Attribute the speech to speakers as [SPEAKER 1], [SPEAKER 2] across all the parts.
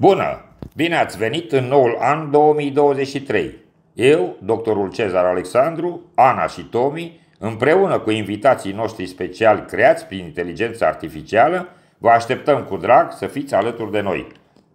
[SPEAKER 1] Bună! Bine ați venit în noul an 2023! Eu, doctorul Cezar Alexandru, Ana și Tomi, împreună cu invitații noștri speciali creați prin inteligența artificială, vă așteptăm cu drag să fiți alături de noi.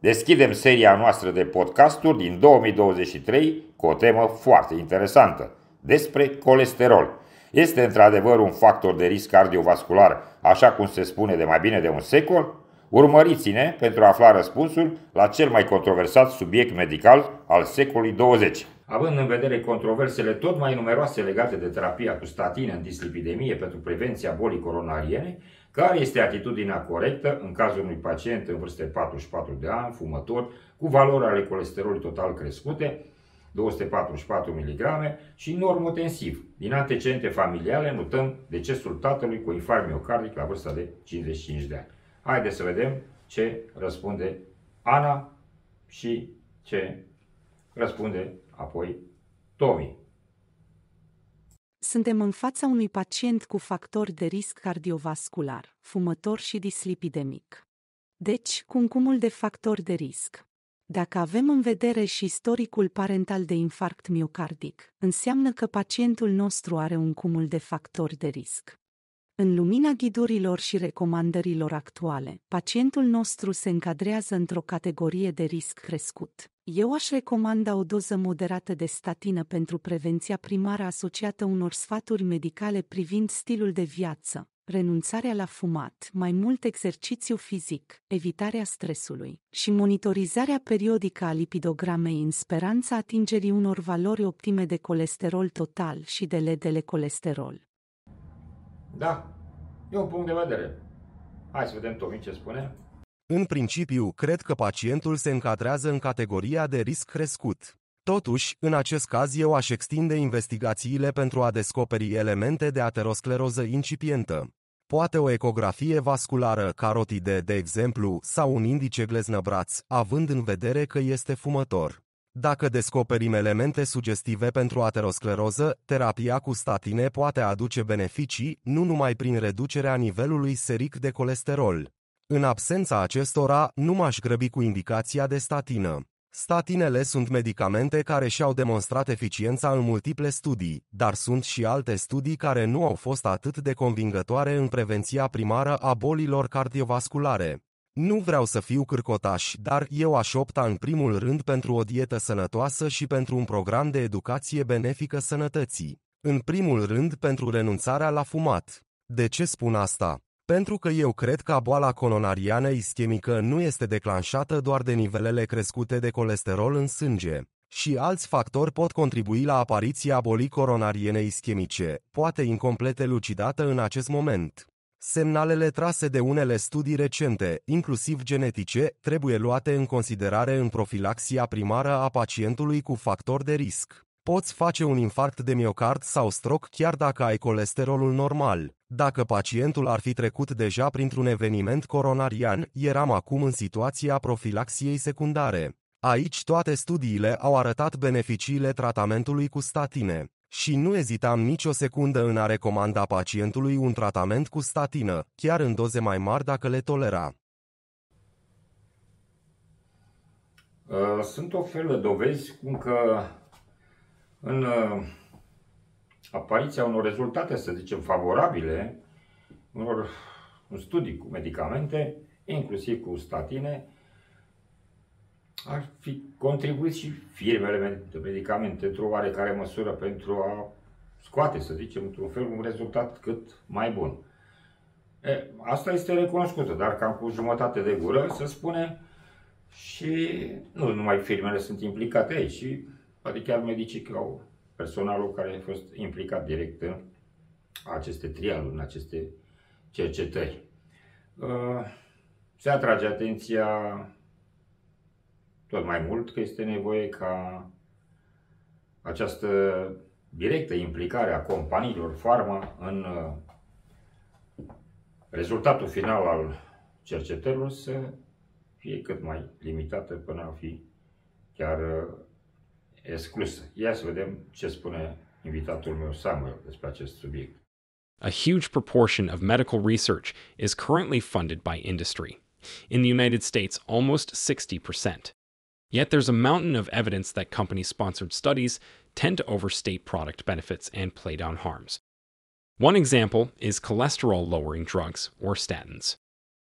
[SPEAKER 1] Deschidem seria noastră de podcasturi din 2023 cu o temă foarte interesantă, despre colesterol. Este într-adevăr un factor de risc cardiovascular, așa cum se spune de mai bine de un secol? Urmăriți-ne pentru a afla răspunsul la cel mai controversat subiect medical al secolului 20. Având în vedere controversele tot mai numeroase legate de terapia cu statine în dislipidemie pentru prevenția bolii coronariene, care este atitudinea corectă în cazul unui pacient în de 44 de ani, fumător, cu valori ale colesterolului total crescute, 244 mg și normotensiv. Din antecedente familiale notăm decesul tatălui cu infarct miocardic la vârsta de 55 de ani. Haideți să vedem ce răspunde Ana și ce răspunde apoi Tomi.
[SPEAKER 2] Suntem în fața unui pacient cu factor de risc cardiovascular, fumător și dislipidemic. Deci, cu un cumul de factori de risc. Dacă avem în vedere și istoricul parental de infarct miocardic, înseamnă că pacientul nostru are un cumul de factori de risc. În lumina ghidurilor și recomandărilor actuale, pacientul nostru se încadrează într-o categorie de risc crescut. Eu aș recomanda o doză moderată de statină pentru prevenția primară asociată unor sfaturi medicale privind stilul de viață, renunțarea la fumat, mai mult exercițiu fizic, evitarea stresului și monitorizarea periodică a lipidogramei în speranța atingerii unor valori optime de colesterol total și de ledele colesterol.
[SPEAKER 1] Da, e un punct de vedere. Hai să vedem Tomi ce spune.
[SPEAKER 3] În principiu, cred că pacientul se încadrează în categoria de risc crescut. Totuși, în acest caz eu aș extinde investigațiile pentru a descoperi elemente de ateroscleroză incipientă. Poate o ecografie vasculară carotide, de exemplu, sau un indice gleznăbraț, având în vedere că este fumător. Dacă descoperim elemente sugestive pentru ateroscleroză, terapia cu statine poate aduce beneficii, nu numai prin reducerea nivelului seric de colesterol. În absența acestora, nu m-aș grăbi cu indicația de statină. Statinele sunt medicamente care și-au demonstrat eficiența în multiple studii, dar sunt și alte studii care nu au fost atât de convingătoare în prevenția primară a bolilor cardiovasculare. Nu vreau să fiu cârcotaș, dar eu aș opta în primul rând pentru o dietă sănătoasă și pentru un program de educație benefică sănătății. În primul rând pentru renunțarea la fumat. De ce spun asta? Pentru că eu cred că boala colonariană ischemică nu este declanșată doar de nivelele crescute de colesterol în sânge. Și alți factori pot contribui la apariția bolii coronariene ischemice, poate incomplete lucidată în acest moment. Semnalele trase de unele studii recente, inclusiv genetice, trebuie luate în considerare în profilaxia primară a pacientului cu factor de risc. Poți face un infarct de miocard sau stroc chiar dacă ai colesterolul normal. Dacă pacientul ar fi trecut deja printr-un eveniment coronarian, eram acum în situația profilaxiei secundare. Aici toate studiile au arătat beneficiile tratamentului cu statine și nu ezitam nicio secundă în a recomanda pacientului un tratament cu statină, chiar în doze mai mari dacă le tolera.
[SPEAKER 1] Uh, sunt o fel de dovezi cum că în uh, apariția unor rezultate, să zicem, favorabile, unor un studii cu medicamente, inclusiv cu statine, ar fi contribuit și firmele de medicamente într-o oarecare măsură pentru a scoate, să zicem, într-un fel, un rezultat cât mai bun. E, asta este recunoscută, dar cam cu jumătate de gură să spune și nu numai firmele sunt implicate aici, și, poate chiar medicii că au personalul care a fost implicat direct în aceste trialuri, în aceste cercetări. Uh, se atrage atenția tot mai mult că este nevoie ca această directă implicare a companiilor farma în uh, rezultatul final al cercetărilor să fie cât mai limitată până a fi chiar uh, exclusă. Ia să vedem ce spune invitatul meu Samuel despre acest subiect. A huge proportion of medical research is currently funded by industry. In the United States, almost 60%. Yet there's a mountain of evidence that company sponsored studies tend to overstate product benefits and play down harms. One example is cholesterol lowering drugs, or statins.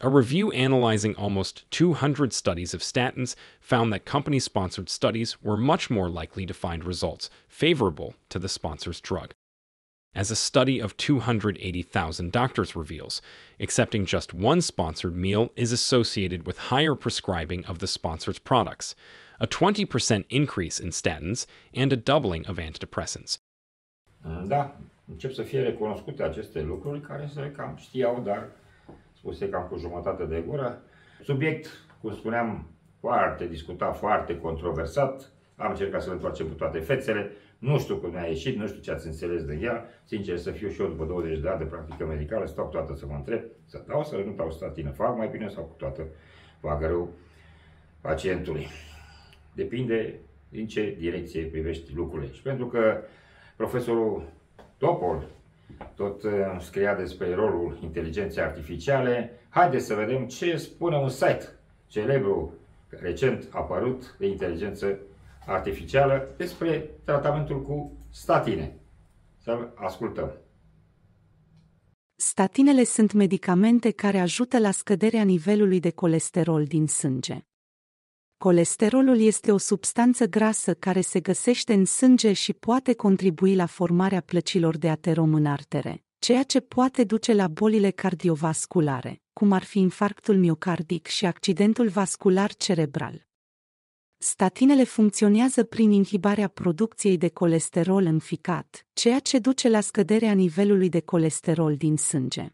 [SPEAKER 1] A review analyzing almost 200 studies of statins found that company sponsored studies were much more likely to find results favorable to the sponsor's drug as a study of 280,000 doctors reveals. Accepting just one sponsored meal is associated with higher prescribing of the sponsor's products, a 20% increase in statins, and a doubling of antidepressants. Uh, da, încep să fie recunoscute aceste lucruri care se cam știau, dar spuse cam cu jumătate de gură. Subiect, cum spuneam, foarte discutat, foarte controversat. Am încercat să-l întoarcem cu toate fețele. Nu știu cum a ieșit, nu știu ce ați înțeles de ea. Sincer să fiu și eu după 20 de ani de practică medicală, stau toată să mă întreb, să dau sau nu dau statină, fac mai bine sau cu toată fac rău pacientului. Depinde din ce direcție privești lucrurile. Și pentru că profesorul Topol tot uh, scria despre rolul inteligenței artificiale, haideți să vedem ce spune un site celebru recent apărut de inteligență artificială despre tratamentul cu statine. Să ascultăm.
[SPEAKER 2] Statinele sunt medicamente care ajută la scăderea nivelului de colesterol din sânge. Colesterolul este o substanță grasă care se găsește în sânge și poate contribui la formarea plăcilor de aterom în artere, ceea ce poate duce la bolile cardiovasculare, cum ar fi infarctul miocardic și accidentul vascular cerebral. Statinele funcționează prin inhibarea producției de colesterol în ficat, ceea ce duce la scăderea nivelului de colesterol din sânge.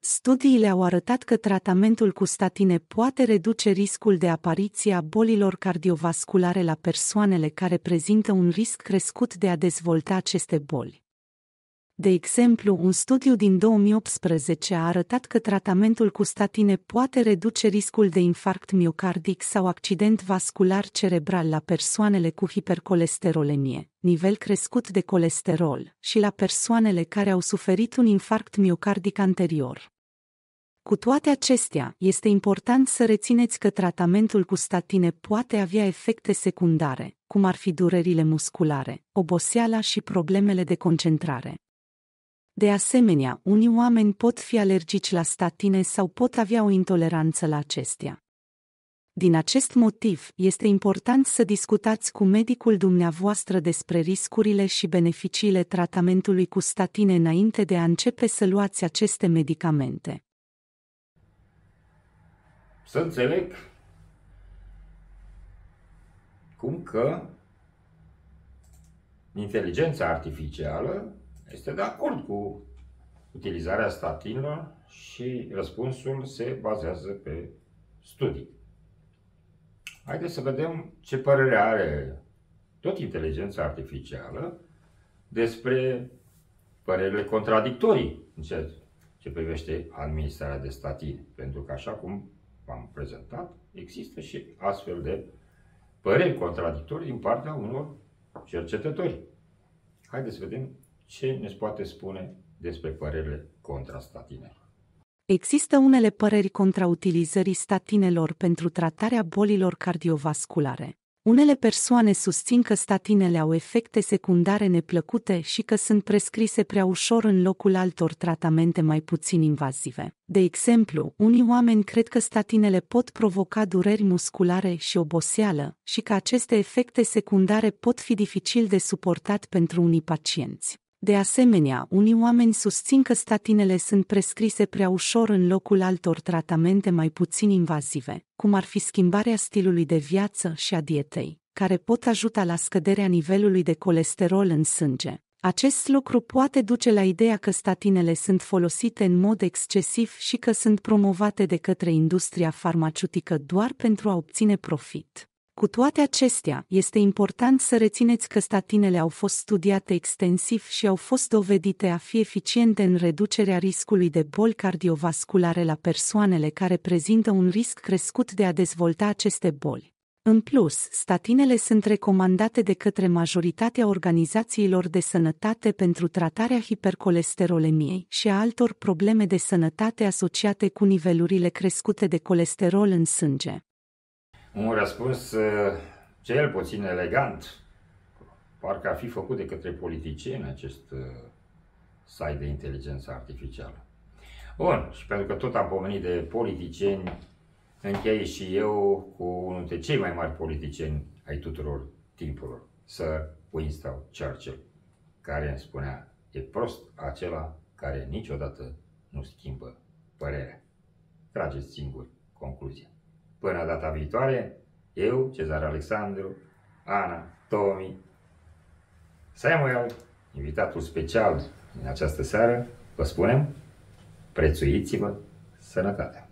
[SPEAKER 2] Studiile au arătat că tratamentul cu statine poate reduce riscul de apariție a bolilor cardiovasculare la persoanele care prezintă un risc crescut de a dezvolta aceste boli. De exemplu, un studiu din 2018 a arătat că tratamentul cu statine poate reduce riscul de infarct miocardic sau accident vascular cerebral la persoanele cu hipercolesterolemie, nivel crescut de colesterol, și la persoanele care au suferit un infarct miocardic anterior. Cu toate acestea, este important să rețineți că tratamentul cu statine poate avea efecte secundare, cum ar fi durerile musculare, oboseala și problemele de concentrare. De asemenea, unii oameni pot fi alergici la statine sau pot avea o intoleranță la acestea. Din acest motiv, este important să discutați cu medicul dumneavoastră despre riscurile și beneficiile tratamentului cu statine înainte de a începe să luați aceste medicamente.
[SPEAKER 1] Să înțeleg cum că inteligența artificială este de acord cu utilizarea statinilor și răspunsul se bazează pe studii. Haideți să vedem ce părere are tot inteligența artificială despre părerile contradictorii în ceea ce privește administrarea de statin. Pentru că, așa cum v-am prezentat, există și astfel de păreri contradictorii din partea unor cercetători. Haideți să vedem ce ne poate spune despre părerile contra statinelor?
[SPEAKER 2] Există unele păreri contra utilizării statinelor pentru tratarea bolilor cardiovasculare. Unele persoane susțin că statinele au efecte secundare neplăcute și că sunt prescrise prea ușor în locul altor tratamente mai puțin invazive. De exemplu, unii oameni cred că statinele pot provoca dureri musculare și oboseală și că aceste efecte secundare pot fi dificil de suportat pentru unii pacienți. De asemenea, unii oameni susțin că statinele sunt prescrise prea ușor în locul altor tratamente mai puțin invazive, cum ar fi schimbarea stilului de viață și a dietei, care pot ajuta la scăderea nivelului de colesterol în sânge. Acest lucru poate duce la ideea că statinele sunt folosite în mod excesiv și că sunt promovate de către industria farmaceutică doar pentru a obține profit. Cu toate acestea, este important să rețineți că statinele au fost studiate extensiv și au fost dovedite a fi eficiente în reducerea riscului de boli cardiovasculare la persoanele care prezintă un risc crescut de a dezvolta aceste boli. În plus, statinele sunt recomandate de către majoritatea organizațiilor de sănătate pentru tratarea hipercolesterolemiei și a altor probleme de sănătate asociate cu nivelurile crescute de colesterol în sânge
[SPEAKER 1] un răspuns ă, cel puțin elegant, parcă ar fi făcut de către politicieni acest ă, site de inteligență artificială. Bun, și pentru că tot am pomenit de politicieni, încheie și eu cu unul dintre cei mai mari politicieni ai tuturor timpurilor, Sir Winston Churchill, care îmi spunea, e prost acela care niciodată nu schimbă părerea. Trageți singuri concluzia. Până data viitoare, eu, Cezar Alexandru, Ana, Tomi, Samuel,
[SPEAKER 3] invitatul special din această seară, vă spunem, prețuiți-vă sănătatea!